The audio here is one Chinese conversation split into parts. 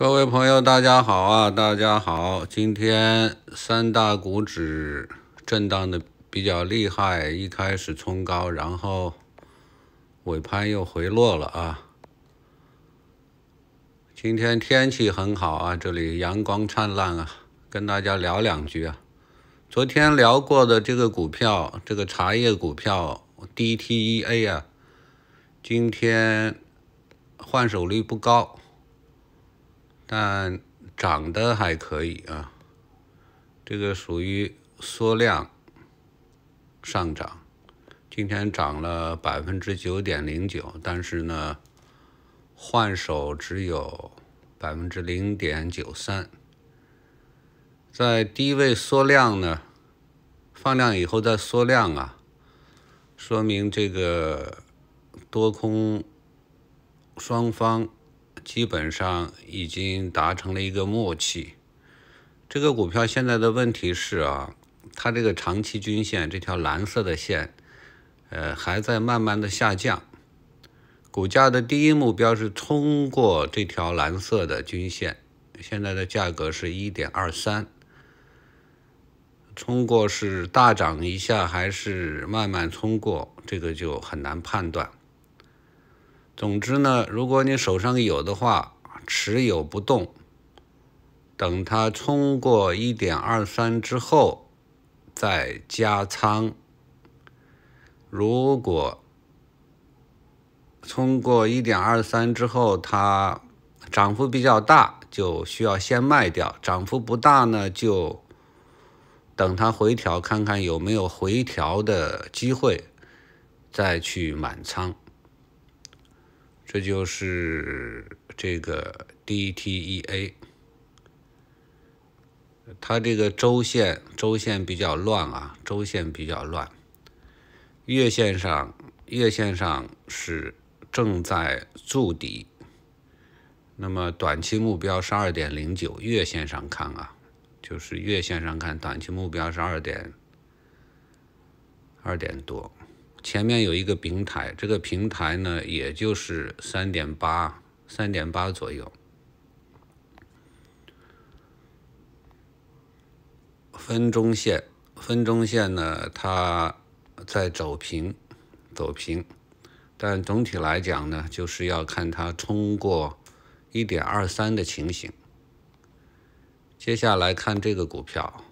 各位朋友，大家好啊！大家好，今天三大股指震荡的比较厉害，一开始冲高，然后尾盘又回落了啊。今天天气很好啊，这里阳光灿烂啊，跟大家聊两句啊。昨天聊过的这个股票，这个茶叶股票 DTEA 啊，今天换手率不高。但涨的还可以啊，这个属于缩量上涨，今天涨了百分之九点零九，但是呢，换手只有百分之零点九三，在低位缩量呢，放量以后再缩量啊，说明这个多空双方。基本上已经达成了一个默契。这个股票现在的问题是啊，它这个长期均线这条蓝色的线，呃，还在慢慢的下降。股价的第一目标是冲过这条蓝色的均线，现在的价格是一点二三，冲过是大涨一下还是慢慢冲过，这个就很难判断。总之呢，如果你手上有的话，持有不动，等它冲过一点二三之后再加仓。如果冲过一点二三之后，它涨幅比较大，就需要先卖掉；涨幅不大呢，就等它回调，看看有没有回调的机会，再去满仓。这就是这个 D T E A，它这个周线周线比较乱啊，周线比较乱。月线上月线上是正在筑底，那么短期目标是二点零九。月线上看啊，就是月线上看，短期目标是二点二点多。前面有一个平台，这个平台呢，也就是三点八、三点八左右。分中线，分中线呢，它在走平，走平。但总体来讲呢，就是要看它冲过一点二三的情形。接下来看这个股票，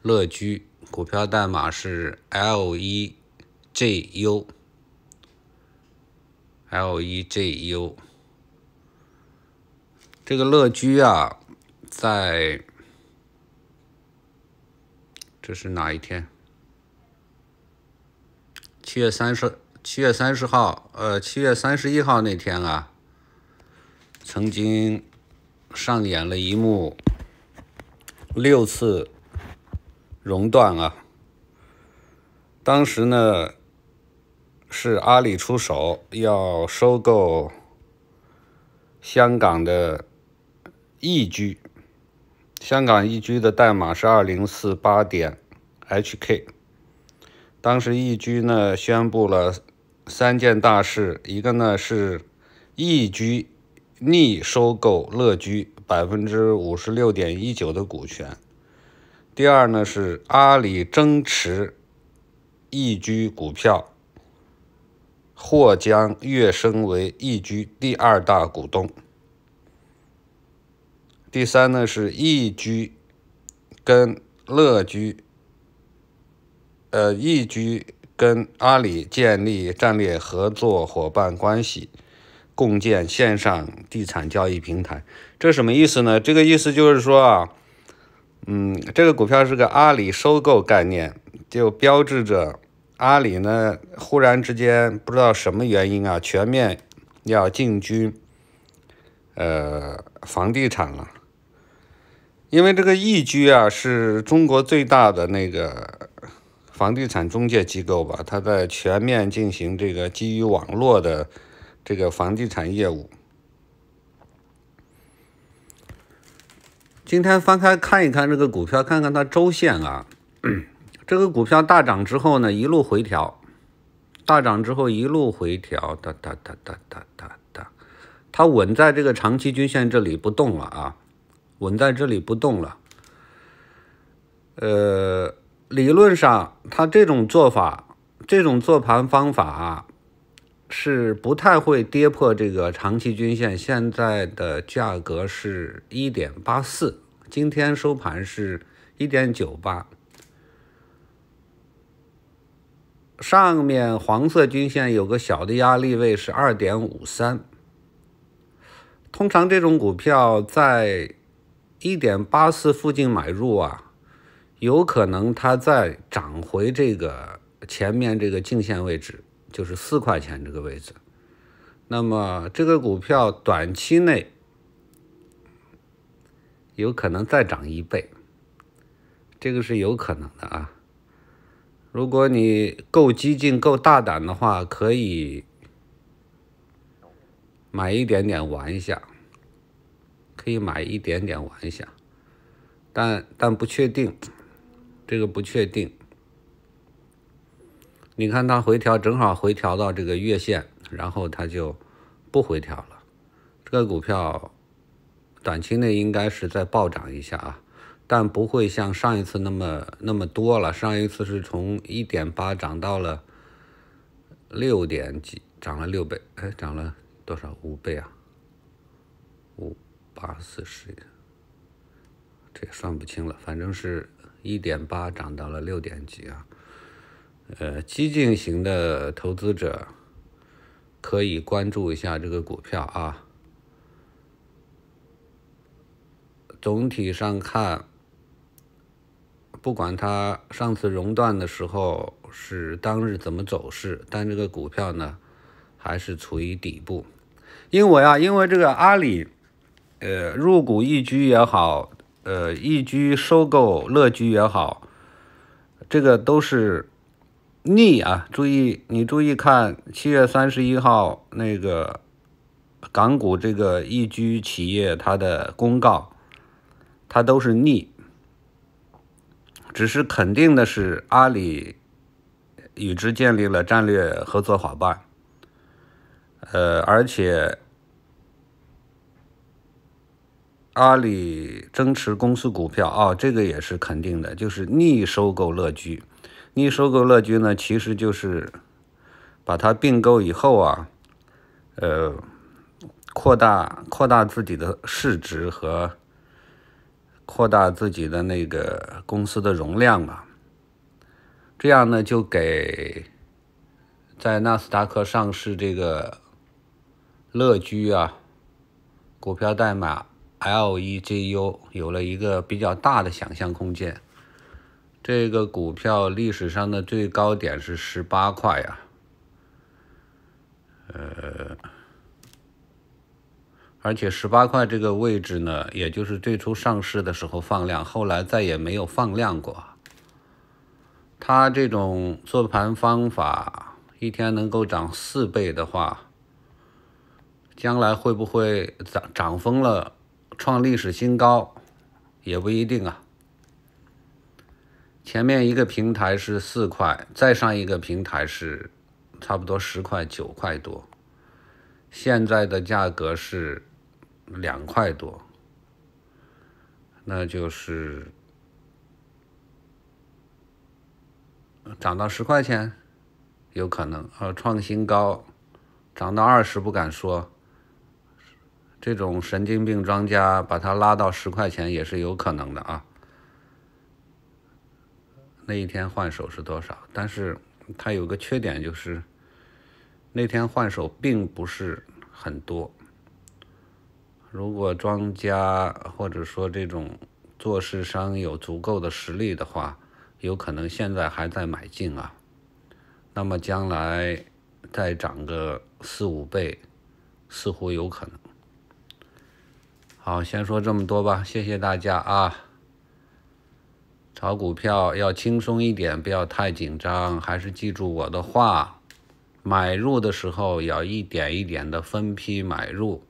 乐居。股票代码是 L E J U，L E J U，这个乐居啊，在这是哪一天？七月三十，七月三十号，呃，七月三十一号那天啊，曾经上演了一幕六次。熔断了。当时呢，是阿里出手要收购香港的易居，香港易居的代码是二零四八点 HK。当时易居呢宣布了三件大事，一个呢是易居逆收购乐居百分之五十六点一九的股权。第二呢是阿里增持易居股票，或将跃升为易居第二大股东。第三呢是易居跟乐居，呃，易居跟阿里建立战略合作伙伴关系，共建线上地产交易平台。这什么意思呢？这个意思就是说啊。嗯，这个股票是个阿里收购概念，就标志着阿里呢忽然之间不知道什么原因啊，全面要进军呃房地产了。因为这个易居啊是中国最大的那个房地产中介机构吧，它在全面进行这个基于网络的这个房地产业务。今天翻开看一看这个股票，看看它周线啊。这个股票大涨之后呢，一路回调；大涨之后一路回调，哒哒哒哒哒哒哒，它稳在这个长期均线这里不动了啊，稳在这里不动了。呃，理论上它这种做法、这种做盘方法啊，是不太会跌破这个长期均线。现在的价格是一点八四。今天收盘是一点九八，上面黄色均线有个小的压力位是二点五三。通常这种股票在一点八四附近买入啊，有可能它再涨回这个前面这个颈线位置，就是四块钱这个位置。那么这个股票短期内。有可能再涨一倍，这个是有可能的啊。如果你够激进、够大胆的话，可以买一点点玩一下，可以买一点点玩一下，但但不确定，这个不确定。你看它回调，正好回调到这个月线，然后它就不回调了，这个股票。短期内应该是再暴涨一下啊，但不会像上一次那么那么多了。上一次是从一点八涨到了六点几，涨了六倍，哎，涨了多少？五倍啊，五八四十，这也算不清了。反正是一点八涨到了六点几啊。呃，激进型的投资者可以关注一下这个股票啊。总体上看，不管它上次熔断的时候是当日怎么走势，但这个股票呢，还是处于底部。因为啊，因为这个阿里，呃，入股易居也好，呃，易居收购乐居也好，这个都是逆啊。注意，你注意看七月三十一号那个港股这个易居企业它的公告。它都是逆，只是肯定的是阿里与之建立了战略合作伙伴，呃，而且阿里增持公司股票啊，这个也是肯定的，就是逆收购乐居，逆收购乐居呢，其实就是把它并购以后啊，呃，扩大扩大自己的市值和。扩大自己的那个公司的容量嘛，这样呢就给在纳斯达克上市这个乐居啊股票代码 L E J U 有了一个比较大的想象空间。这个股票历史上的最高点是十八块啊，呃。而且十八块这个位置呢，也就是最初上市的时候放量，后来再也没有放量过。它这种做盘方法，一天能够涨四倍的话，将来会不会涨涨疯了，创历史新高，也不一定啊。前面一个平台是四块，再上一个平台是差不多十块九块多，现在的价格是。两块多，那就是涨到十块钱，有可能呃创新高，涨到二十不敢说，这种神经病庄家把它拉到十块钱也是有可能的啊。那一天换手是多少？但是它有个缺点就是，那天换手并不是很多。如果庄家或者说这种做市商有足够的实力的话，有可能现在还在买进啊，那么将来再涨个四五倍，似乎有可能。好，先说这么多吧，谢谢大家啊！炒股票要轻松一点，不要太紧张，还是记住我的话，买入的时候要一点一点的分批买入。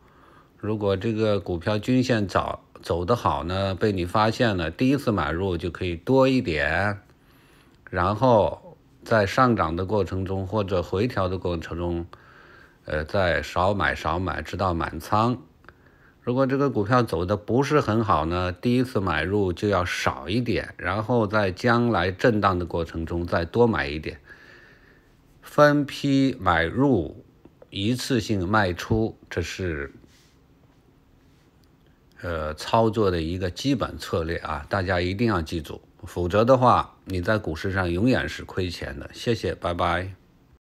如果这个股票均线早走得好呢，被你发现了，第一次买入就可以多一点，然后在上涨的过程中或者回调的过程中，呃，再少买少买，直到满仓。如果这个股票走的不是很好呢，第一次买入就要少一点，然后在将来震荡的过程中再多买一点，分批买入，一次性卖出，这是。呃，操作的一个基本策略啊，大家一定要记住，否则的话，你在股市上永远是亏钱的。谢谢，拜拜。